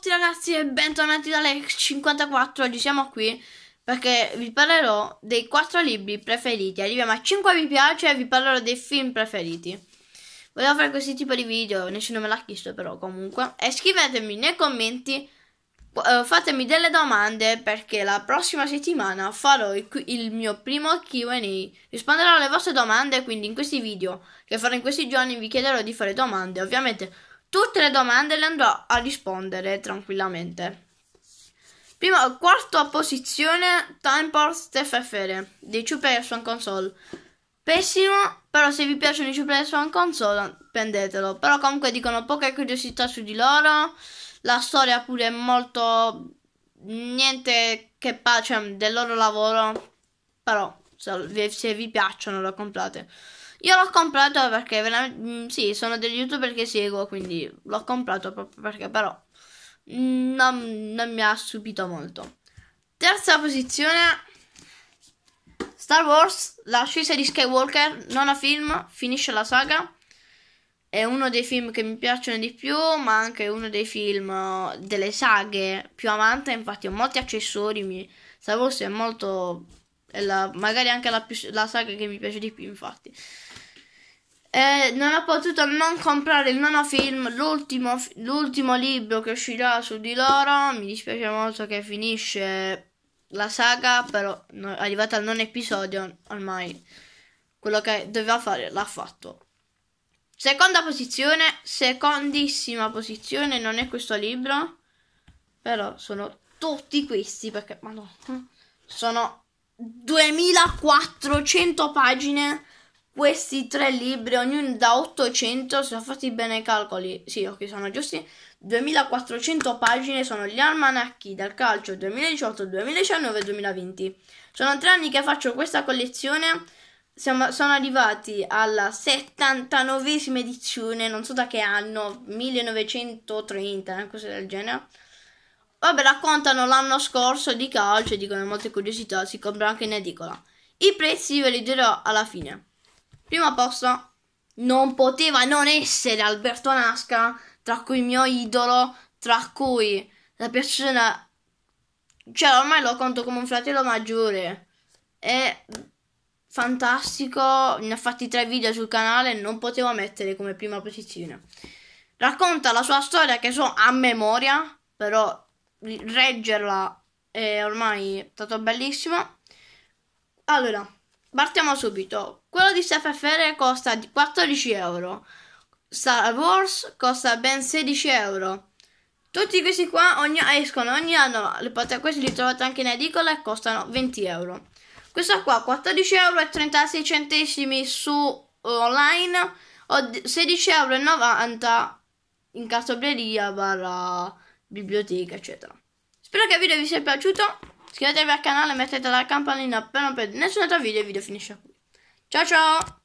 tutti ragazzi e bentornati dalle 54, oggi siamo qui perché vi parlerò dei 4 libri preferiti, arriviamo a 5 mi piace e vi parlerò dei film preferiti. Volevo fare questi tipi di video, nessuno me l'ha chiesto però comunque, e scrivetemi nei commenti, eh, fatemi delle domande perché la prossima settimana farò il, il mio primo Q&A, risponderò alle vostre domande quindi in questi video che farò in questi giorni vi chiederò di fare domande, ovviamente Tutte le domande le andrò a rispondere tranquillamente. Prima, quarta posizione, Time Port FFR di Super Swan Console. Pessimo, però se vi piacciono i Super Swan Console prendetelo. Però comunque dicono poche curiosità su di loro. La storia pure è molto... niente che pace cioè, del loro lavoro. Però se vi piacciono lo comprate. Io l'ho comprato perché veramente. Mm, sì, sono degli youtuber che seguo, quindi l'ho comprato proprio perché, però. Mm, non, non mi ha stupito molto. Terza posizione. Star Wars, l'ascesa di Skywalker, non a film, finisce la saga. È uno dei film che mi piacciono di più, ma anche uno dei film delle saghe più amante. Infatti, ho molti accessori. Mi... Star Wars è molto. È la, magari anche la, più, la saga che mi piace di più, infatti. Eh, non ho potuto non comprare il nonofilm, l'ultimo, l'ultimo libro che uscirà su di loro. Mi dispiace molto che finisce la saga, però no, arrivata al nono episodio ormai quello che doveva fare l'ha fatto. Seconda posizione, secondissima posizione, non è questo libro, però sono tutti questi perché, madonna, sono 2400 pagine questi tre libri, ognuno da 800, se ho fatti bene i calcoli, sì, ok, sono giusti, 2400 pagine sono gli almanacchi del calcio 2018, 2019 e 2020. Sono tre anni che faccio questa collezione, siamo, sono arrivati alla 79esima edizione, non so da che anno, 1930, una cosa del genere. Vabbè, raccontano l'anno scorso di calcio e dicono molte curiosità, si compra anche in edicola. I prezzi ve li dirò alla fine. Prima posto non poteva non essere Alberto Nasca, tra cui il mio idolo, tra cui la persona... Cioè, ormai lo conto come un fratello maggiore. È fantastico, ne ha fatti tre video sul canale, non potevo mettere come prima posizione. Racconta la sua storia che so a memoria, però reggerla è ormai stato bellissimo. Allora, Partiamo subito. Quello di SFFR costa 14 euro. Star Wars costa ben 16 euro. Tutti questi qua ogni, escono ogni anno, Le questi li trovate anche in edicola e costano 20 euro. Questo qua 14 euro e 36 centesimi su eh, online o 16,90 euro in cartobleria, barra biblioteca, eccetera. Spero che il video vi sia piaciuto. Iscrivetevi al canale e mettete la campanellina non perdere nessun altro video e il video finisce qui. Ciao ciao!